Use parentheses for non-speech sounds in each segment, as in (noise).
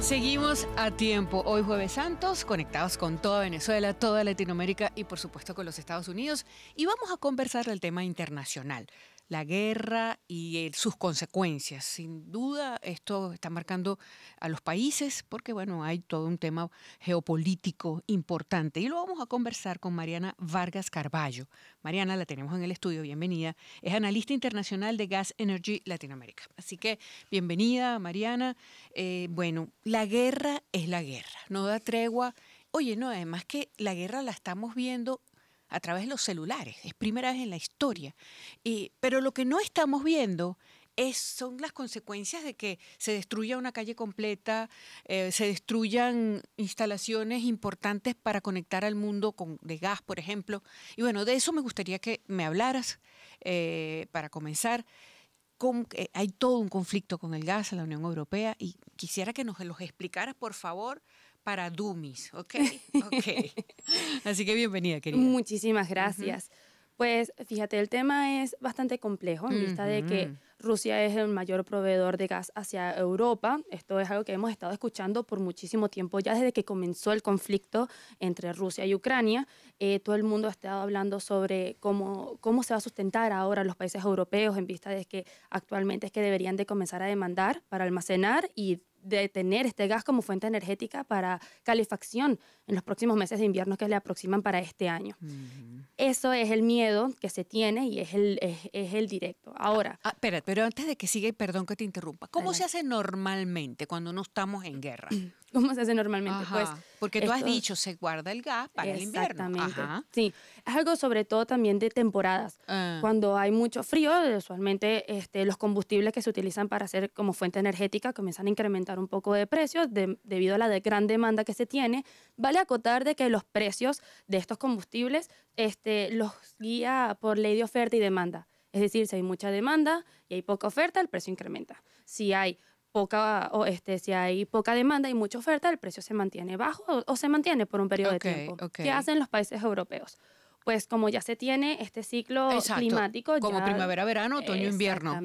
Seguimos a tiempo. Hoy jueves Santos, conectados con toda Venezuela, toda Latinoamérica y por supuesto con los Estados Unidos. Y vamos a conversar del tema internacional la guerra y eh, sus consecuencias. Sin duda, esto está marcando a los países porque, bueno, hay todo un tema geopolítico importante. Y lo vamos a conversar con Mariana Vargas Carballo. Mariana la tenemos en el estudio, bienvenida. Es analista internacional de Gas Energy Latinoamérica. Así que, bienvenida, Mariana. Eh, bueno, la guerra es la guerra, no da tregua. Oye, no, además que la guerra la estamos viendo a través de los celulares. Es primera vez en la historia. pero lo que no estamos viendo es, son las consecuencias de que se destruya una calle completa, eh, se destruyan instalaciones importantes para conectar al mundo con, de gas, por ejemplo. Y bueno, de eso me gustaría que me hablaras eh, para comenzar. hay todo un conflicto con el gas en la Unión Europea y quisiera que nos los explicaras, por favor, para Dumis, ¿ok? (laughs) Ok. Así que bienvenida, querida. Muchísimas gracias. Pues fíjate, el tema es bastante complejo en vista de que Rusia es el mayor proveedor de gas hacia Europa. Esto es algo que hemos estado escuchando por muchísimo tiempo, ya desde que comenzó el conflicto entre Rusia y Ucrania. Eh, todo el mundo ha estado hablando sobre cómo, cómo se va a sustentar ahora los países europeos en vista de que actualmente es que deberían de comenzar a demandar para almacenar y de tener este gas como fuente energética para calefacción en los próximos meses de invierno que le aproximan para este año. Eso es el miedo que se tiene y es el, es, el directo. Ahora. Ah, ah, espera, pero antes de que siga, y perdón que te interrumpa, ¿cómo se hace normalmente cuando no estamos en guerra? (clears throat) ¿Cómo se hace normalmente? pues, porque tú has dicho, se guarda el gas para el invierno. Exactamente. Sí, es algo sobre todo también de temporadas. Ah. Cuando hay mucho frío, usualmente este, los combustibles que se utilizan para hacer como fuente energética comienzan a incrementar un poco de precios debido a la gran demanda que se tiene. Vale acotar de que los precios de estos combustibles este, los guía por ley de oferta y demanda. Es decir, si hay mucha demanda y hay poca oferta, el precio incrementa. Si hay poca, o este, si hay poca demanda y mucha oferta, el precio se mantiene bajo o, se mantiene por un periodo de tiempo. ¿Qué hacen los países europeos? pues como ya se tiene este ciclo climático. Como primavera, verano, otoño, invierno.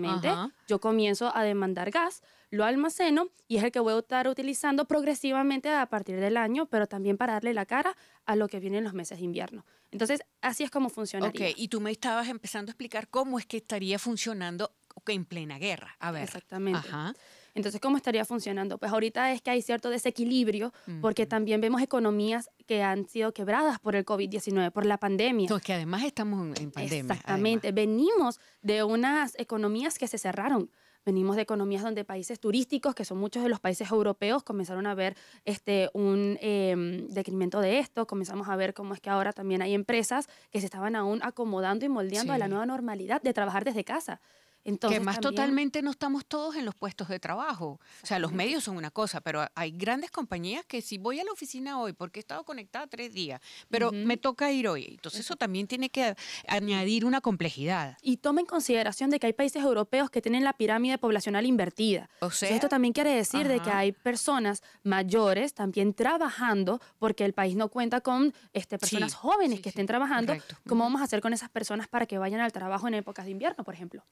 Yo comienzo a demandar gas, lo almaceno y es el que voy a estar utilizando progresivamente a partir del año, pero también para darle la cara a lo que viene en los meses de invierno. Entonces, así es como funciona. Ok, y tú me estabas empezando a explicar cómo es que estaría funcionando en plena guerra. A ver. Exactamente. Ajá. Entonces, ¿cómo estaría funcionando? Pues ahorita es que hay cierto desequilibrio porque también vemos economías que han sido quebradas por el COVID-19, por la pandemia. Entonces, que además estamos en pandemia. Exactamente, venimos de unas economías que se cerraron. Venimos de economías donde países turísticos, que son muchos de los países europeos, comenzaron a ver este, un em, decremento de esto. Comenzamos a ver cómo es que ahora también hay empresas que se estaban aún acomodando y moldeando a la nueva normalidad de trabajar desde casa. Entonces, que más totalmente no estamos todos en los puestos de trabajo. O sea, los medios son una cosa, pero hay grandes compañías que si voy a la oficina hoy porque he estado conectada tres días, pero me toca ir hoy. Entonces eso también tiene que añadir una complejidad. Y toma en consideración de que hay países europeos que tienen la pirámide poblacional invertida. esto también quiere decir de que hay personas mayores también trabajando porque el país no cuenta con este, personas jóvenes que estén trabajando. ¿Cómo vamos a hacer con esas personas para que vayan al trabajo en épocas de invierno, por ejemplo?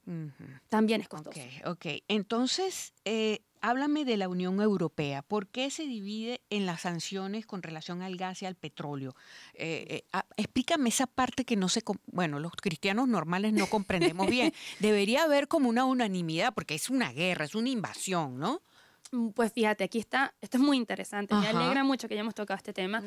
También es costoso. Ok, Entonces, eh, háblame de la Unión Europea. ¿Por qué se divide en las sanciones con relación al gas y al petróleo? Eh, eh, ah, explícame esa parte que no se... Bueno, los cristianos normales no comprendemos bien. (laughs) Debería haber como una unanimidad, porque es una guerra, es una invasión, ¿no? Mm, pues fíjate, aquí está, esto es muy interesante, me alegra mucho que hayamos tocado este tema,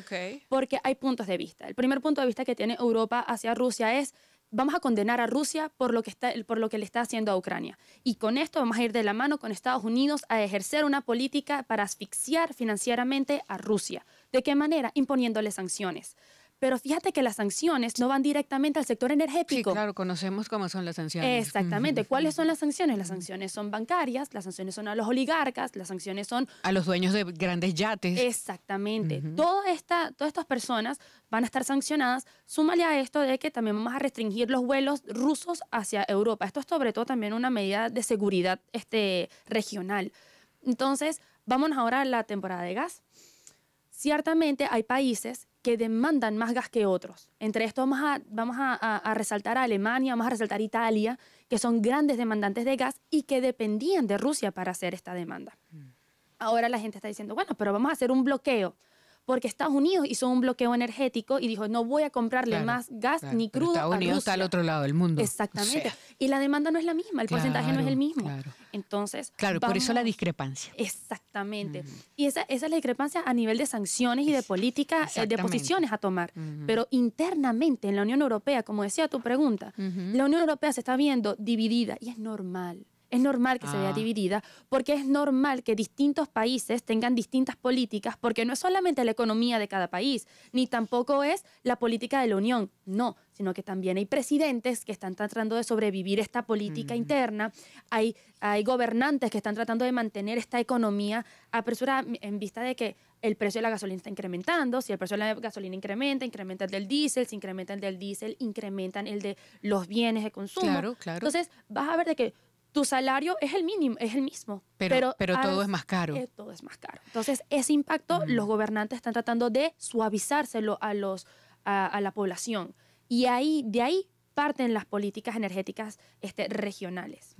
porque hay puntos de vista. El primer punto de vista que tiene Europa hacia Rusia es, vamos a condenar a Rusia por lo, que está, por lo que le está haciendo a Ucrania. Y con esto vamos a ir de la mano con Estados Unidos a ejercer una política para asfixiar financieramente a Rusia. ¿De qué manera? Imponiéndole sanciones. Pero fíjate que las sanciones no van directamente al sector energético. Sí, claro, conocemos cómo son las sanciones. Exactamente. ¿Cuáles son las sanciones? Las sanciones son bancarias, las sanciones son a los oligarcas, las sanciones son... A los dueños de grandes yates. Exactamente. todas estas personas van a estar sancionadas. Súmale a esto de que también vamos a restringir los vuelos rusos hacia Europa. Esto es sobre todo también una medida de seguridad este, regional. Entonces, vámonos ahora a la temporada de gas. Ciertamente hay países que demandan más gas que otros. Entre estos vamos, a, vamos a, resaltar a Alemania, vamos a resaltar a Italia, que son grandes demandantes de gas y que dependían de Rusia para hacer esta demanda. Mm. Ahora la gente está diciendo, bueno, pero vamos a hacer un bloqueo porque Estados Unidos hizo un bloqueo energético y dijo, no voy a comprarle más gas ni crudo. Estados Unidos está al otro lado del mundo. Exactamente. y la demanda no es la misma, el porcentaje no es el mismo. Entonces. Claro, por eso la discrepancia. Exactamente. Y esa, esa, es la discrepancia a nivel de sanciones y de políticas, eh, de posiciones a tomar. Pero internamente en la Unión Europea, como decía tu pregunta, la Unión Europea se está viendo dividida y es normal. Es normal que se vea ah. dividida porque es normal que distintos países tengan distintas políticas porque no es solamente la economía de cada país, ni tampoco es la política de la Unión, no, sino que también hay presidentes que están tratando de sobrevivir esta política interna, hay, hay gobernantes que están tratando de mantener esta economía apresurada en vista de que el precio de la gasolina está incrementando, si el precio de la gasolina incrementa, incrementa el del diésel, si incrementa el del diésel, incrementan el de los bienes de consumo. Claro, claro. Entonces, vas a ver de que tu salario es el mínimo, es el mismo. Pero, pero, todo es más caro. Eh, todo es más caro. Entonces, ese impacto los gobernantes están tratando de suavizárselo a, los, a, la población. Y ahí, de ahí parten las políticas energéticas este, regionales.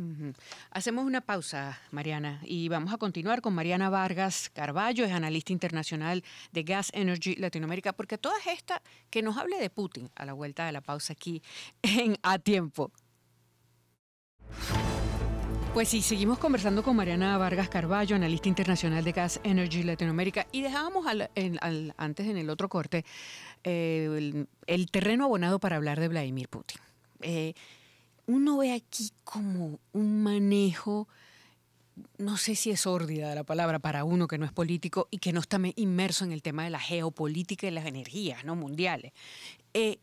Hacemos una pausa, Mariana, y vamos a continuar con Mariana Vargas Carballo, es analista internacional de Gas Energy Latinoamérica, porque toda esta que nos hable de Putin a la vuelta de la pausa aquí en A Tiempo. Pues sí, seguimos conversando con Mariana Vargas Carballo, analista internacional de Gas Energy Latinoamérica, y dejábamos al, antes en el otro corte eh, el, terreno abonado para hablar de Vladimir Putin. Eh, uno ve aquí como un manejo, no sé si es órdida la palabra para uno que no es político y que no está inmerso en el tema de la geopolítica y las energías ¿no? mundiales. Eh,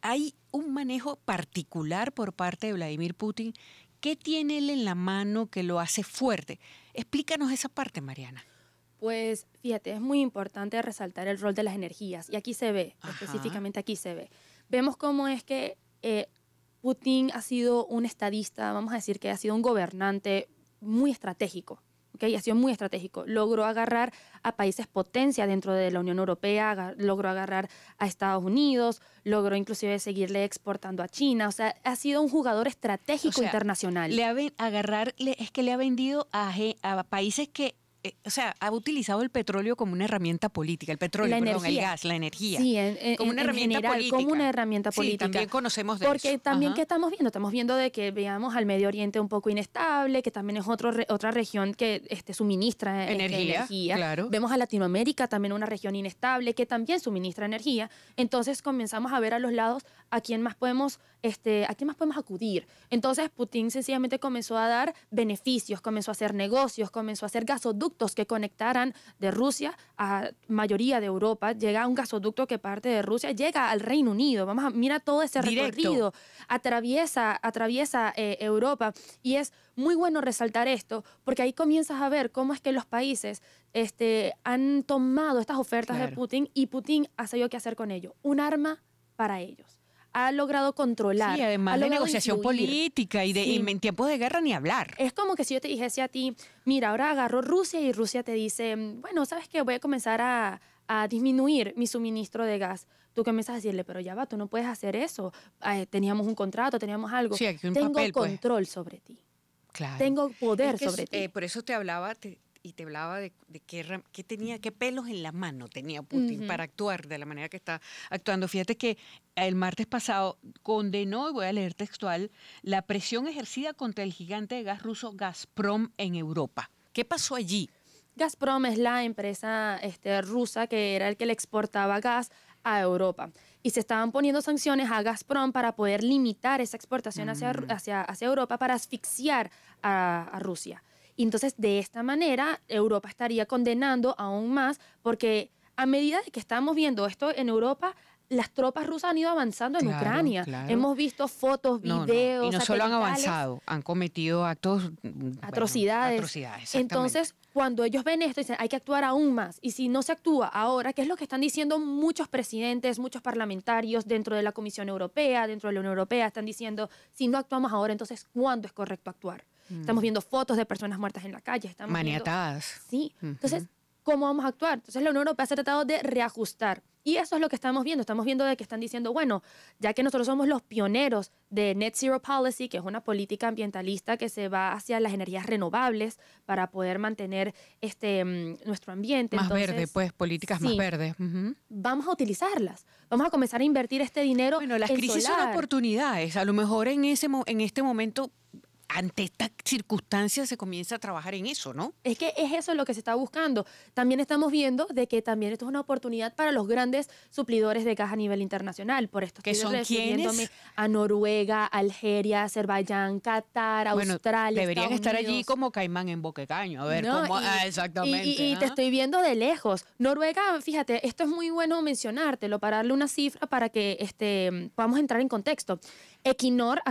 hay un manejo particular por parte de Vladimir Putin ¿Qué tiene él en la mano que lo hace fuerte? Explícanos esa parte, Mariana. Pues fíjate, es muy importante resaltar el rol de las energías y aquí se ve, específicamente aquí se ve. Vemos cómo es que eh, Putin ha sido un estadista, vamos a decir que ha sido un gobernante muy estratégico que ha sido muy estratégico. Logró agarrar a países potencia dentro de la Unión Europea, logró agarrar a Estados Unidos, logró inclusive seguirle exportando a China. O sea, ha sido un jugador estratégico internacional. Le ha agarrar, es que le ha vendido a países que eh, o sea, ha utilizado el petróleo como una herramienta política, el petróleo, perdón, el gas, la energía. Sí, como una herramienta política. Sí, también conocemos de Porque también, ¿qué estamos viendo? Estamos viendo de que veamos al Medio Oriente un poco inestable, que también es otro, otra región que este, suministra eh, este, energía, Vemos a Latinoamérica también una región inestable que también suministra energía. Entonces comenzamos a ver a los lados a quién más podemos este, ¿a qué más podemos acudir? Entonces Putin sencillamente comenzó a dar beneficios, comenzó a hacer negocios, comenzó a hacer gasoductos que conectaran de Rusia a mayoría de Europa. Llega un gasoducto que parte de Rusia, llega al Reino Unido. Vamos a mira todo ese recorrido, atraviesa, atraviesa eh, Europa y es muy bueno resaltar esto porque ahí comienzas a ver cómo es que los países este, han tomado estas ofertas de Putin y Putin ha sabido qué hacer con ello, un arma para ellos ha logrado controlar. Sí, además de negociación política y de en tiempos de guerra ni hablar. Es como que si yo te dijese a ti, mira, ahora agarro Rusia y Rusia te dice, bueno, sabes que voy a comenzar a, disminuir mi suministro de gas tú comienzas a decirle, pero ya va, tú no puedes hacer eso. Eh, teníamos un contrato, teníamos algo. Sí, aquí un Tengo pues. control sobre ti. Claro. Tengo poder sobre ti. Eh, por eso te hablaba, y te hablaba de, qué, tenía, qué pelos en la mano tenía Putin para actuar de la manera que está actuando. Fíjate que el martes pasado condenó, y voy a leer textual, la presión ejercida contra el gigante de gas ruso Gazprom en Europa. ¿Qué pasó allí? Gazprom es la empresa este, rusa que era el que le exportaba gas a Europa. Y se estaban poniendo sanciones a Gazprom para poder limitar esa exportación hacia, mm. hacia, Europa, para asfixiar a Rusia. Y entonces, de esta manera, Europa estaría condenando aún más, porque a medida que estamos viendo esto en Europa, las tropas rusas han ido avanzando en Ucrania. Hemos visto fotos, videos. No, Y no solo han avanzado, han cometido actos. Atrocidades. atrocidades Entonces, cuando ellos ven esto, dicen, hay que actuar aún más. Y si no se actúa ahora, ¿qué es lo que están diciendo muchos presidentes, muchos parlamentarios dentro de la Comisión Europea, dentro de la Unión Europea, están diciendo, si no actuamos ahora, entonces, ¿cuándo es correcto actuar? Mm. Estamos viendo fotos de personas muertas en la calle. Estamos Maniatadas. Sí. Entonces, ¿cómo vamos a actuar? Entonces, la Unión Europea se ha tratado de reajustar. Y eso es lo que estamos viendo. Estamos viendo de que están diciendo, bueno, ya que nosotros somos los pioneros de Net Zero Policy, que es una política ambientalista que se va hacia las energías renovables para poder mantener este, mm, nuestro ambiente. Más verde, pues, políticas más verdes. Vamos a utilizarlas. Vamos a comenzar a invertir este dinero. Bueno, las crisis son oportunidades. A lo mejor en, ese, en este momento ante estas circunstancias se comienza a trabajar en eso, ¿no? Es que es eso lo que se está buscando. También estamos viendo de que también esto es una oportunidad para los grandes suplidores de caja a nivel internacional. Por esto estoy a Noruega, Algeria, Azerbaiyán, Qatar, bueno, Australia. Deberían estar allí como caimán en boquecaño. A ver Y, ah, exactamente. Y, te estoy viendo de lejos. Noruega, fíjate, esto es muy bueno mencionártelo para darle una cifra para que este, podamos entrar en contexto. Equinor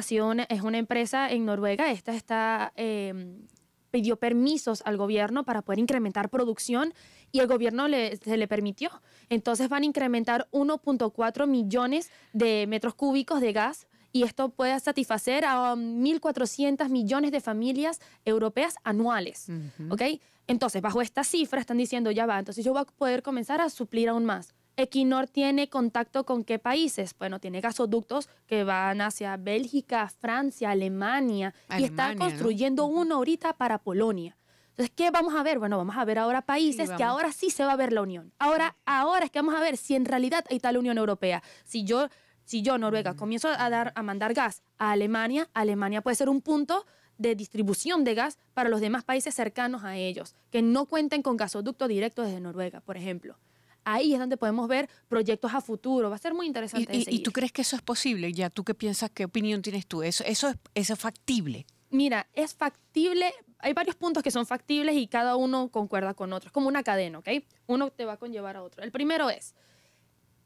es una empresa en Noruega, esta está, em, pidió permisos al gobierno para poder incrementar producción y el gobierno se le permitió. Entonces van a incrementar 1.4 millones de metros cúbicos de gas y esto puede satisfacer a 1.400 um, millones de familias europeas anuales. ¿okay? Entonces, bajo esta cifra están diciendo, ya va, entonces yo voy a poder comenzar a suplir aún más. Equinor tiene contacto con qué países? Bueno, tiene gasoductos que van hacia Bélgica, Francia, Alemania, y está construyendo uno ahorita para Polonia. Entonces, ¿qué vamos a ver? Bueno, vamos a ver ahora países que ahora sí se va a ver la unión. Ahora, ahora es que vamos a ver si en realidad hay tal Unión Europea. Si yo, si yo Noruega, mm. comienzo a, dar, a mandar gas a Alemania, Alemania puede ser un punto de distribución de gas para los demás países cercanos a ellos, que no cuenten con gasoducto directo desde Noruega, por ejemplo ahí es donde podemos ver proyectos a futuro. Va a ser muy interesante. ¿Y, y, tú crees que eso es posible? Ya, ¿tú qué piensas? ¿Qué opinión tienes tú? ¿Eso, eso, es, factible? Mira, es factible. Hay varios puntos que son factibles y cada uno concuerda con otro. Es como una cadena, ¿ok? Uno te va a conllevar a otro. El primero es,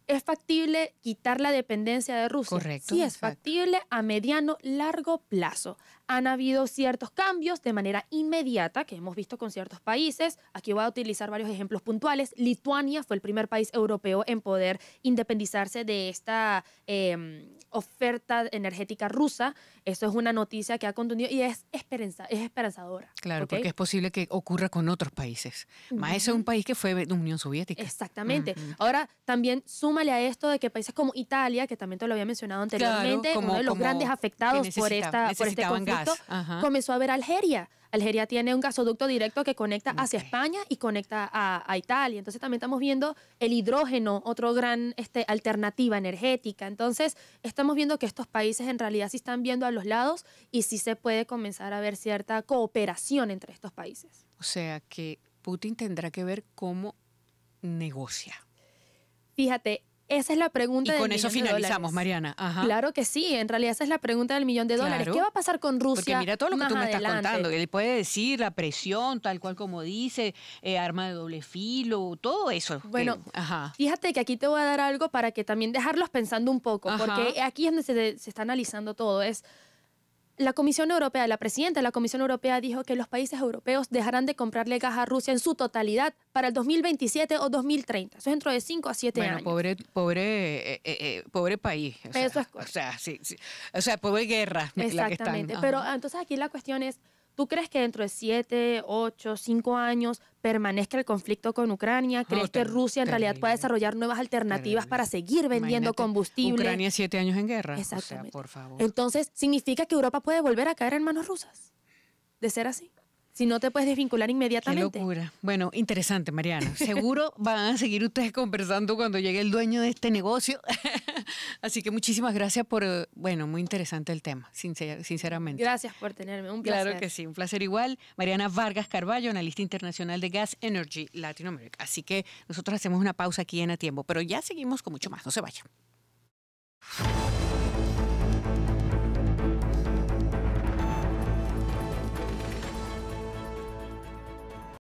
¿es factible quitar la dependencia de Rusia? Correcto. Sí, es factible a mediano, largo plazo han habido ciertos cambios de manera inmediata que hemos visto con ciertos países. Aquí voy a utilizar varios ejemplos puntuales. Lituania fue el primer país europeo en poder independizarse de esta em, oferta energética rusa. Eso es una noticia que ha contundido y es, esperanzadora. Claro, porque es posible que ocurra con otros países. Más es un país que fue de Unión Soviética. Exactamente. Ahora, también súmale a esto de que países como Italia, que también te lo había mencionado anteriormente, como, uno de los grandes afectados por, esta, por este conflicto comenzó a ver Algeria. Algeria tiene un gasoducto directo que conecta hacia España y conecta a, Italia. Entonces también estamos viendo el hidrógeno, otro gran este, alternativa energética. Entonces estamos viendo que estos países en realidad sí están viendo a los lados y sí se puede comenzar a ver cierta cooperación entre estos países. O sea que Putin tendrá que ver cómo negocia. Fíjate, esa es la pregunta. Y con eso finalizamos, Mariana. Ajá. Claro que sí, en realidad esa es la pregunta del millón de dólares. ¿Qué va a pasar con Rusia? Porque mira todo lo que tú me estás contando, que él puede decir la presión, tal cual como dice, eh, arma de doble filo, todo eso. Bueno, fíjate que aquí te voy a dar algo para que también dejarlos pensando un poco, porque aquí es donde se, se está analizando todo. Es la Comisión Europea, la presidenta de la Comisión Europea dijo que los países europeos dejarán de comprarle gas a Rusia en su totalidad para el 2027 o 2030. Eso es dentro de 5 a 7 bueno, años. Pobre, pobre, eh, eh, eh, pobre país. O Eso O sea, pobre guerra. Exactamente. Pero entonces aquí la cuestión es, ¿Tú crees que dentro de siete, ocho, cinco años permanezca el conflicto con Ucrania? ¿Crees que Rusia en realidad pueda desarrollar nuevas alternativas para seguir vendiendo combustible? Ucrania siete años en guerra. Exactamente. Entonces, ¿significa que Europa puede volver a caer en manos rusas? De ser así si no te puedes desvincular inmediatamente. Qué locura. Bueno, interesante, Mariana. Seguro (laughs) van a seguir ustedes conversando cuando llegue el dueño de este negocio. (laughs) Así que muchísimas gracias por, eh, bueno, muy interesante el tema, sinceramente. Gracias por tenerme, un placer. Claro que sí, un placer igual. Mariana Vargas Carballo, analista internacional de Gas Energy Latinoamérica. Así que nosotros hacemos una pausa aquí en A Tiempo, pero ya seguimos con mucho más, no se vayan.